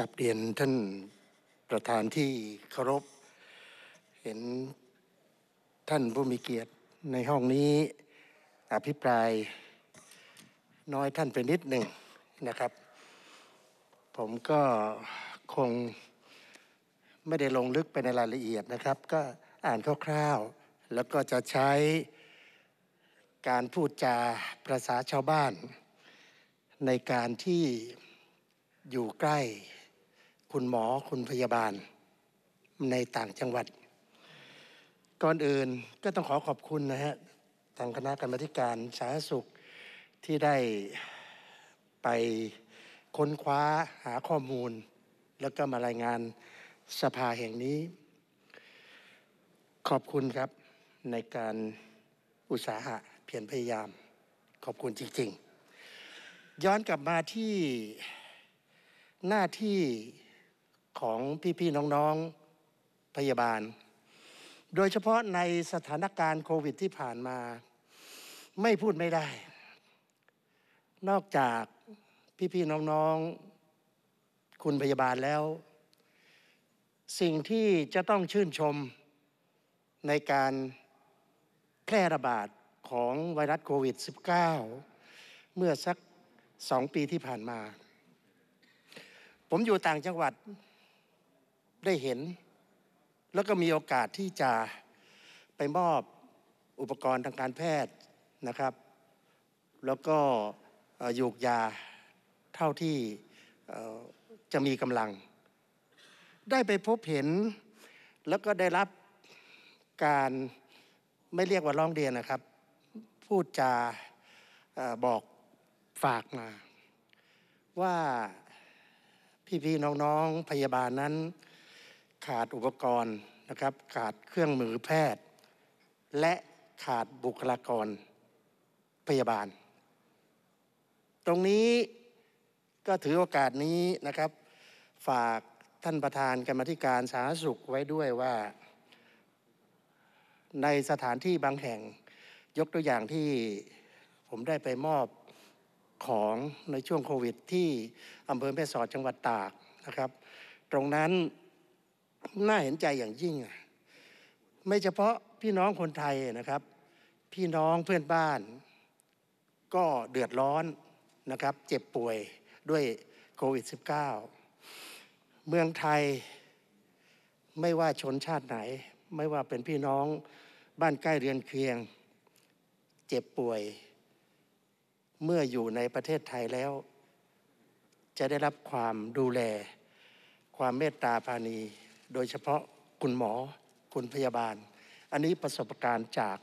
กับเรียนท่านประธานที่เคารพเห็นท่านผู้มีเกียรติในห้องนี้อภิปราย น้อยท่านไปนิดหนึ่งนะครับ ผมก็คงไม่ได้ลงลึกไปในรายละเอียดนะครับ ก็อ่านคร่าวๆแล้วก็จะใช้การพูดจาภาษาชาวบ้าน ในการที่อยู่ใกล้คุณหมอคุณพยาบาลในต่างจังหวัด ก่อนอื่นก็ต้องขอขอบคุณนะฮะทางคณะกรรมการสาธารณสุขที่ได้ไปค้นคว้าหาข้อมูล แล้วก็มารายงานสภาแห่งนี้ ขอบคุณครับในการอุตสาหะเพียรพยายามขอบคุณจริง ๆ ย้อนกลับมาที่หน้าที่ของพี่ๆน้องๆพยาบาล โดยเฉพาะในสถานการณ์โควิด ที่ผ่านมา ไม่พูดไม่ได้ นอกจากพี่ๆน้องๆคุณพยาบาลแล้ว สิ่งที่จะต้องชื่นชมในการแพร่ระบาดของไวรัสโควิด -19 เมื่อสักสองปีที่ผ่านมา ผมอยู่ต่างจังหวัดได้เห็นแล้วก็มีโอกาสที่จะไปมอบอุปกรณ์ทางการแพทย์นะครับ แล้วก็ยูกยาเท่าที่จะมีกำลัง ได้ไปพบเห็นแล้วก็ได้รับการไม่เรียกว่าร้องเรียนนะครับ พูดจาบอกฝากมาว่าพี่ๆน้องๆพยาบาลนั้นขาดอุปกรณ์นะครับ ขาดเครื่องมือแพทย์ และขาดบุคลากรพยาบาล ตรงนี้ก็ถือโอกาสนี้นะครับฝากท่านประธานกรรมธิการสาธารณสุขไว้ด้วยว่า ในสถานที่บางแห่งยกตัวอย่างที่ผมได้ไปมอบของในช่วงโควิดที่อำเภอแม่สอดจังหวัดตากนะครับ ตรงนั้นน่าเห็นใจอย่างยิ่ง ไม่เฉพาะพี่น้องคนไทยนะครับ พี่น้องเพื่อนบ้านก็เดือดร้อนนะครับ เจ็บป่วยด้วยโควิด -19 เมืองไทยไม่ว่าชนชาติไหน ไม่ว่าเป็นพี่น้องบ้านใกล้เรือนเคียง เจ็บป่วย เมื่ออยู่ในประเทศไทยแล้ว จะได้รับความดูแลความเมตตาพานีโดยเฉพาะคุณหมอคุณพยาบาล อันนี้ประสบการณ์จาก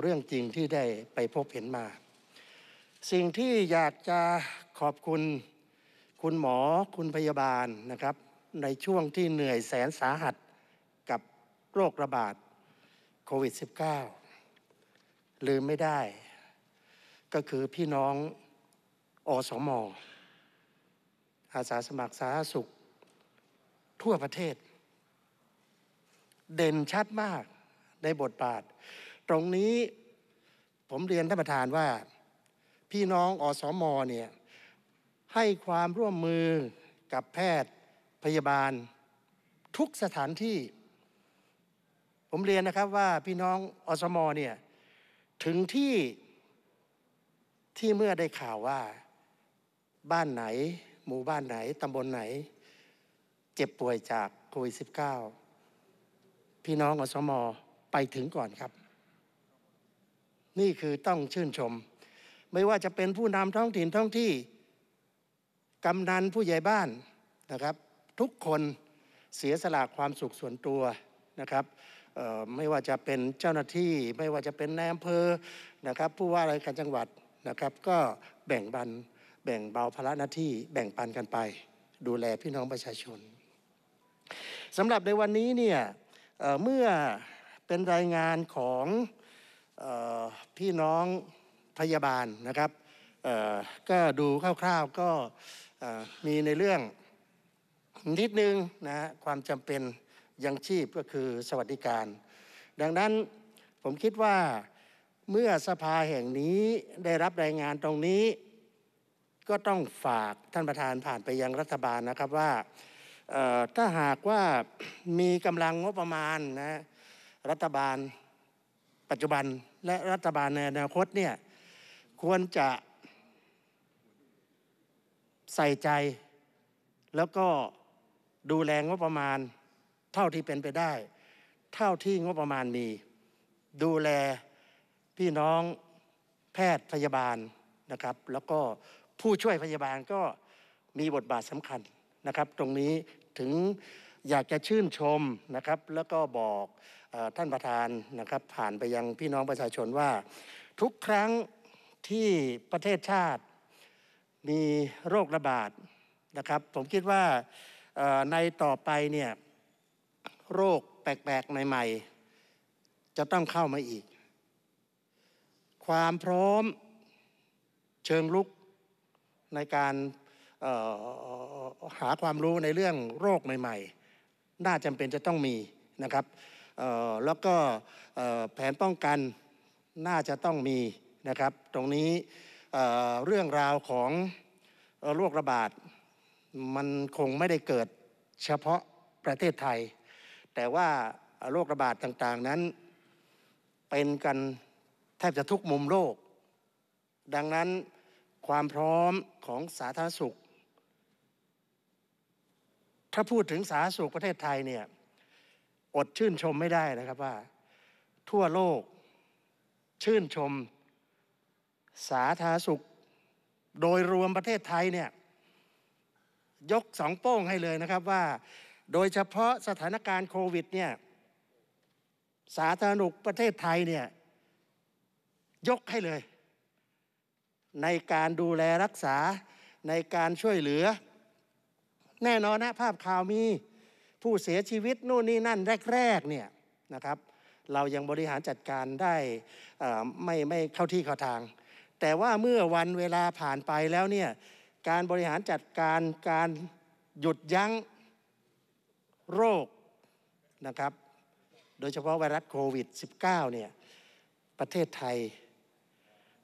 เรื่องจริงที่ได้ไปพบเห็นมาสิ่งที่อยากจะขอบคุณคุณหมอคุณพยาบาลนะครับในช่วงที่เหนื่อยแสนสาหัสกับโรคระบาดโควิด -19 ลืมไม่ได้ ก็คือพี่น้องอสมอาสาสมัครสาธารณสุขทั่วประเทศ เด่นชัดมากในบทบาท ตรงนี้ผมเรียนท่านประธานว่าพี่น้องอสอมอเนี่ยให้ความร่วมมือกับแพทย์พยาบาล ทุกสถานที่ ผมเรียนนะครับว่าพี่น้องอสมอเนี่ยถึงที่ที่เมื่อได้ข่าวว่าบ้านไหนหมู่บ้านไหนตำบลไหนเจ็บป่วยจากโควิด -19 พี่น้องอสมอไปถึงก่อนครับ นี่คือต้องชื่นชม ไม่ว่าจะเป็นผู้นำท้องถิ่นท้องที่ กำนันผู้ใหญ่บ้านนะครับ ทุกคนเสียสละความสุขส่วนตัวนะครับ ไม่ว่าจะเป็นเจ้าหน้าที่ ไม่ว่าจะเป็นนายอำเภอนะครับผู้ว่าราชการจังหวัดนะครับ ก็แบ่งบันแบ่งเบาภาระหน้าที่แบ่งปันกันไป ดูแลพี่น้องประชาชนสำหรับในวันนี้เนี่ยเมื่อเป็นรายงานของพี่น้องพยาบาลนะครับก็ดูคร่าว ๆก็มีในเรื่องนิดนึงนะะความจำเป็นยังชีพก็คือสวัสดิการ ดังนั้นผมคิดว่าเมื่อสภาแห่งนี้ได้รับรายงานตรงนี้ก็ต้องฝากท่านประธานผ่านไปยังรัฐบาลนะครับว่าถ้าหากว่ามีกำลังงบประมาณนะรัฐบาลปัจจุบันและรัฐบาลในอนาคตเนี่ยควรจะใส่ใจ แล้วก็ดูแลงบประมาณ เท่าที่เป็นไปได้ เท่าที่งบประมาณมี ดูแลพี่น้องแพทย์พยาบาลนะครับ แล้วก็ผู้ช่วยพยาบาลก็มีบทบาทสำคัญนะครับ ตรงนี้ถึงอยากจะชื่นชมนะครับแล้วก็บอกท่านประธานนะครับ ผ่านไปยังพี่น้องประชาชนว่า ทุกครั้งที่ประเทศชาติมีโรคระบาดนะครับ ผมคิดว่าในต่อไปเนี่ยโรคแปลกๆใหม่ๆจะต้องเข้ามาอีก ความพร้อมเชิงลุกในการหาความรู้ในเรื่องโรคใหม่ๆ น่าจำเป็นจะต้องมีนะครับแล้วก็แผนป้องกันน่าจะต้องมีนะครับ ตรงนี้เรื่องราวของโรคระบาดมันคงไม่ได้เกิดเฉพาะประเทศไทย แต่ว่าโรคระบาดต่างๆนั้นเป็นกันแทบจะทุกมุมโลก ดังนั้นความพร้อมของสาธารณสุขถ้าพูดถึงสาธารณสุขประเทศไทยเนี่ยอดชื่นชมไม่ได้นะครับว่า ทั่วโลกชื่นชม สาธารณสุขโดยรวมประเทศไทยเนี่ยยกสองโป้งให้เลยนะครับว่า โดยเฉพาะสถานการณ์โควิดเนี่ยสาธารณสุขประเทศไทยเนี่ยยกให้เลย ในการดูแลรักษาในการช่วยเหลือแน่นอนนะภาพข่าวมีผู้เสียชีวิตนู่นนี่นั่นแรกๆเนี่ยนะครับ เรายังบริหารจัดการได้ไม่ไม่เข้าที่เข้าทาง แต่ว่าเมื่อวันเวลาผ่านไปแล้วเนี่ยการบริหารจัดการการหยุดยั้งโรคนะครับโดยเฉพาะไวรัสโควิด -19 เนี่ยประเทศไทย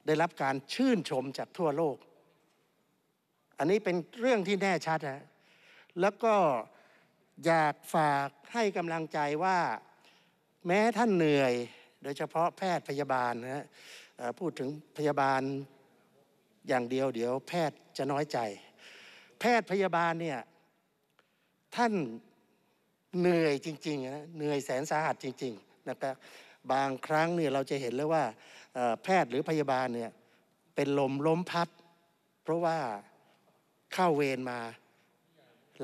ได้รับการชื่นชมจากทั่วโลก อันนี้เป็นเรื่องที่แน่ชัดนะแล้วก็อยากฝากให้กำลังใจว่าแม้ท่านเหนื่อยโดยเฉพาะแพทย์พยาบาลนะพูดถึงพยาบาลอย่างเดียวเดี๋ยว แพทย์จะน้อยใจ แพทย์พยาบาลเนี่ยท่านเหนื่อยจริง ๆนะเหนื่อยแสนสาหัสจริงๆนะครับบางครั้งเนี่ยเราจะเห็นเลยว่าแพทย์หรือพยาบาลเนี่ยเป็นลมล้มพับเพราะว่าเข้าเวรมา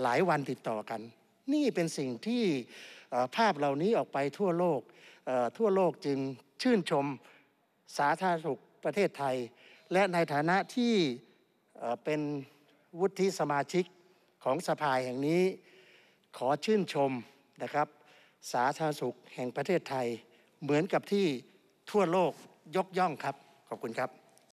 หลายวันติดต่อกัน นี่เป็นสิ่งที่ภาพเหล่านี้ออกไปทั่วโลกทั่วโลกจึงชื่นชมสาธารณสุขประเทศไทย และในฐานะที่เป็นวุฒิสมาชิกของสภาแห่งนี้ขอชื่นชมนะครับ สาธารณสุขแห่งประเทศไทย เหมือนกับที่ทั่วโลกยกย่องครับขอบคุณครับ